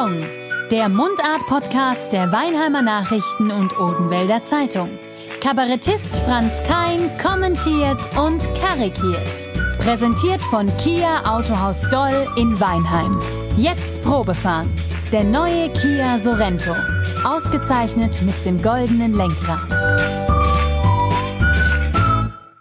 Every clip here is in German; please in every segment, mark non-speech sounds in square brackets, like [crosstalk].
Jung, der Mundart-Podcast der Weinheimer Nachrichten und Odenwälder Zeitung. Kabarettist Franz Kein kommentiert und karikiert. Präsentiert von Kia Autohaus Doll in Weinheim. Jetzt Probefahren. Der neue Kia Sorento. Ausgezeichnet mit dem goldenen Lenkrad.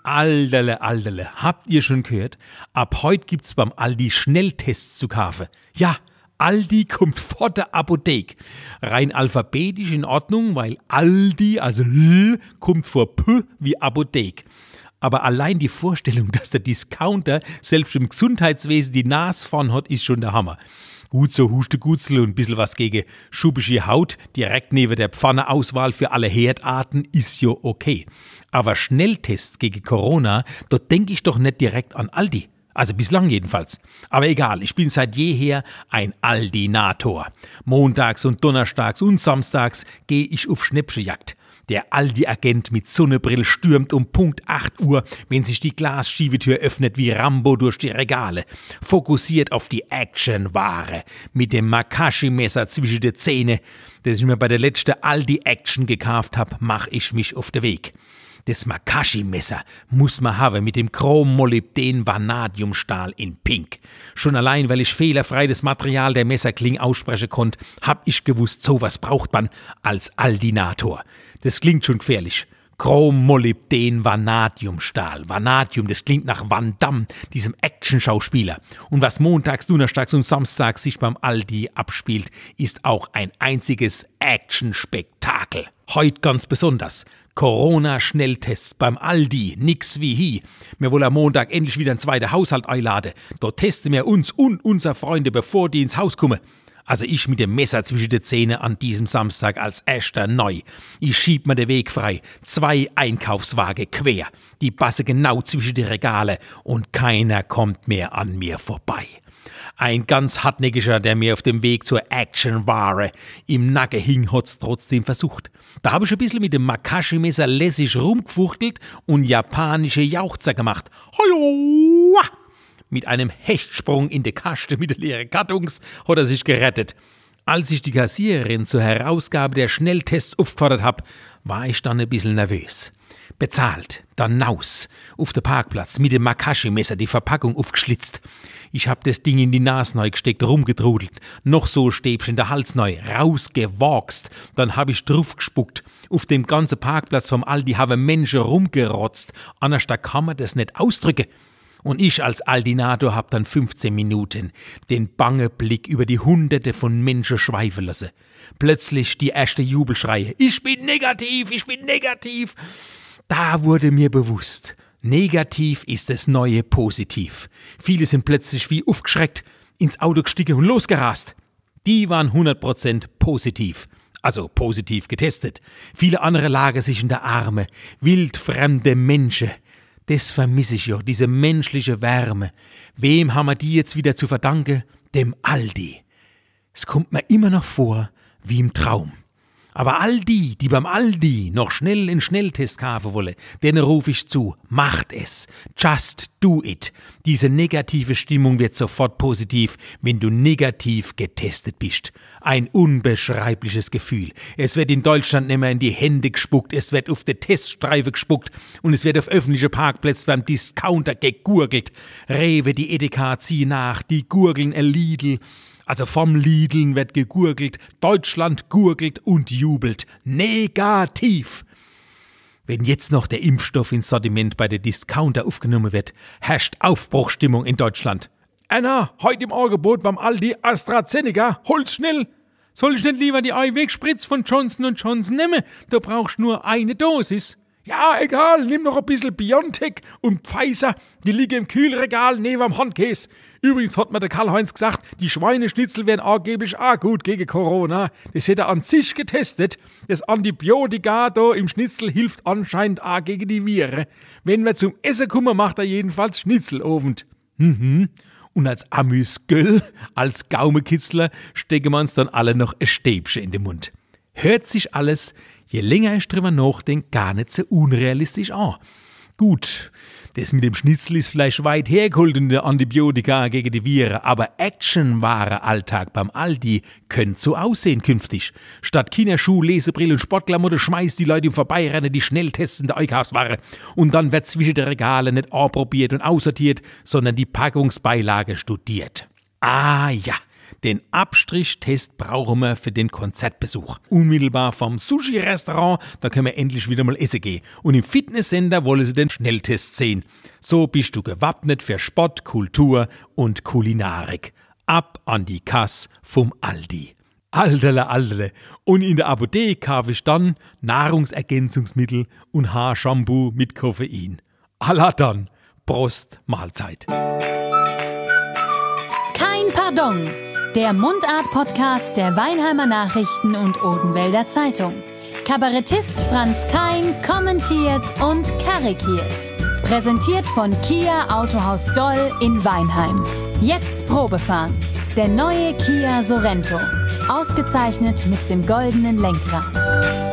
Alderle, alderle, habt ihr schon gehört? Ab heute gibt's beim Aldi Schnelltests zu kaufen. Ja, Aldi kommt vor der Apothek. Rein alphabetisch in Ordnung, weil Aldi, also L, kommt vor P wie Apothek. Aber allein die Vorstellung, [laughs] dass der Discounter selbst im Gesundheitswesen die Nase vorn hat, ist schon der Hammer. Gut so Hustegutzel und ein bisschen was gegen schubische Haut, direkt neben der Pfanneauswahl für alle Herdarten, ist ja okay. Aber Schnelltests gegen Corona, dort denke ich doch nicht direkt an Aldi. Also bislang jedenfalls. Aber egal, ich bin seit jeher ein Aldinator. Montags und Donnerstags und Samstags gehe ich auf Schnäppchenjagd. Der Aldi-Agent mit Sonnebrill stürmt um Punkt 8 Uhr, wenn sich die Glasschiebetür öffnet wie Rambo durch die Regale. Fokussiert auf die Actionware mit dem Makashi-Messer zwischen den Zähne, das ich mir bei der letzten Aldi-Action gekauft habe, mache ich mich auf den Weg. Das Makashi-Messer muss man haben mit dem Chrom-Molybden-Vanadiumstahl in Pink. Schon allein, weil ich fehlerfrei das Material der Messerkling aussprechen konnte, hab ich gewusst, sowas braucht man als Aldinator. Das klingt schon gefährlich. Chrom, Molybden, Stahl. Vanadium, das klingt nach Van Damme, diesem Action-Schauspieler. Und was montags, donnerstags und samstags sich beim Aldi abspielt, ist auch ein einziges Action-Spektakel. Heute ganz besonders. Corona-Schnelltests beim Aldi, nix wie hi. Mir wohl am Montag endlich wieder ein zweiter Haushalt einladen. Dort testen wir uns und unser Freunde, bevor die ins Haus kommen. Also ich mit dem Messer zwischen den Zähnen an diesem Samstag als Äschter neu. Ich schieb mir den Weg frei. Zwei Einkaufswagen quer. Die passen genau zwischen die Regale und keiner kommt mehr an mir vorbei. Ein ganz hartnäckiger, der mir auf dem Weg zur Action ware. Im Nacken hing, hat's trotzdem versucht. Da habe ich ein bisschen mit dem Makashi-Messer lässig rumgefuchtelt und japanische Jauchzer gemacht. Hallo! Mit einem Hechtsprung in die Kaste mit den leeren Kartons hat er sich gerettet. Als ich die Kassiererin zur Herausgabe der Schnelltests aufgefordert habe, war ich dann ein bisschen nervös. Bezahlt, dann naus, auf den Parkplatz mit dem Makashi-Messer die Verpackung aufgeschlitzt. Ich hab das Ding in die Nase neu gesteckt, rumgetrudelt, noch so Stäbchen der Hals neu, rausgewachst. Dann hab ich draufgespuckt. Auf dem ganzen Parkplatz vom Aldi haben Menschen rumgerotzt. Anders da kann man das nicht ausdrücken. Und ich als Aldinator hab dann 15 Minuten den bange Blick über die Hunderte von Menschen schweifen lassen. Plötzlich die erste Jubelschreie. Ich bin negativ, ich bin negativ. Da wurde mir bewusst, negativ ist das neue Positiv. Viele sind plötzlich wie aufgeschreckt, ins Auto gestiegen und losgerast. Die waren 100% positiv also positiv getestet. Viele andere lagen sich in der Arme, wildfremde Menschen, das vermisse ich ja, diese menschliche Wärme. Wem haben wir die jetzt wieder zu verdanken? Dem Aldi. Es kommt mir immer noch vor wie im Traum. Aber all die, die beim Aldi noch schnell in Schnelltest kaufen wollen, denen rufe ich zu, macht es. Just do it. Diese negative Stimmung wird sofort positiv, wenn du negativ getestet bist. Ein unbeschreibliches Gefühl. Es wird in Deutschland nicht mehr in die Hände gespuckt, es wird auf der Teststreife gespuckt und es wird auf öffentliche Parkplätze beim Discounter gegurgelt. Rewe, die Edeka ziehen nach, die gurgeln ein Lidl. Also vom Lidl wird gegurgelt, Deutschland gurgelt und jubelt. Negativ! Wenn jetzt noch der Impfstoff ins Sortiment bei der Discounter aufgenommen wird, herrscht Aufbruchstimmung in Deutschland. Anna, heute im Angebot beim Aldi AstraZeneca, hol's schnell! Soll ich nicht lieber die Eiwegspritz von Johnson Johnson nehmen? Da brauchst nur eine Dosis. Ja, egal, nimm noch ein bisschen Biontech und Pfizer, die liegen im Kühlregal neben am Handkäse. Übrigens hat mir der Karl-Heinz gesagt, die Schweineschnitzel wären angeblich auch gut gegen Corona. Das hätte er an sich getestet. Das Antibiotika da im Schnitzel hilft anscheinend auch gegen die Viren. Wenn wir zum Essen kommen, macht er jedenfalls Schnitzelofend. Mhm. Und als Amüsgöll, als Gaumekitzler, stecken wir uns dann alle noch ein Stäbchen in den Mund. Hört sich alles je länger ich drüber nachdenke, gar nicht so unrealistisch an. Gut, das mit dem Schnitzel ist vielleicht weit hergeholt in der Antibiotika gegen die Viren, aber Actionware Alltag beim Aldi könnte so aussehen künftig. Statt Kinderschuh, Lesebrille und Sportklamotte schmeißt die Leute im Vorbeirennen die Schnelltesten der Einkaufsware und dann wird zwischen den Regalen nicht anprobiert und aussortiert, sondern die Packungsbeilage studiert. Ah ja, den Abstrichtest brauchen wir für den Konzertbesuch. Unmittelbar vom Sushi-Restaurant, da können wir endlich wieder mal essen gehen. Und im Fitnesscenter wollen sie den Schnelltest sehen. So bist du gewappnet für Sport, Kultur und Kulinarik. Ab an die Kass vom Aldi. Alterle, alterle. Und in der Apotheke kaufe ich dann Nahrungsergänzungsmittel und Haarshampoo mit Koffein. Allah dann. Prost, Mahlzeit. Kein Pardon. Der Mundart-Podcast der Weinheimer Nachrichten und Odenwälder Zeitung. Kabarettist Franz Kein kommentiert und karikiert. Präsentiert von Kia Autohaus Doll in Weinheim. Jetzt Probefahren. Der neue Kia Sorento. Ausgezeichnet mit dem goldenen Lenkrad.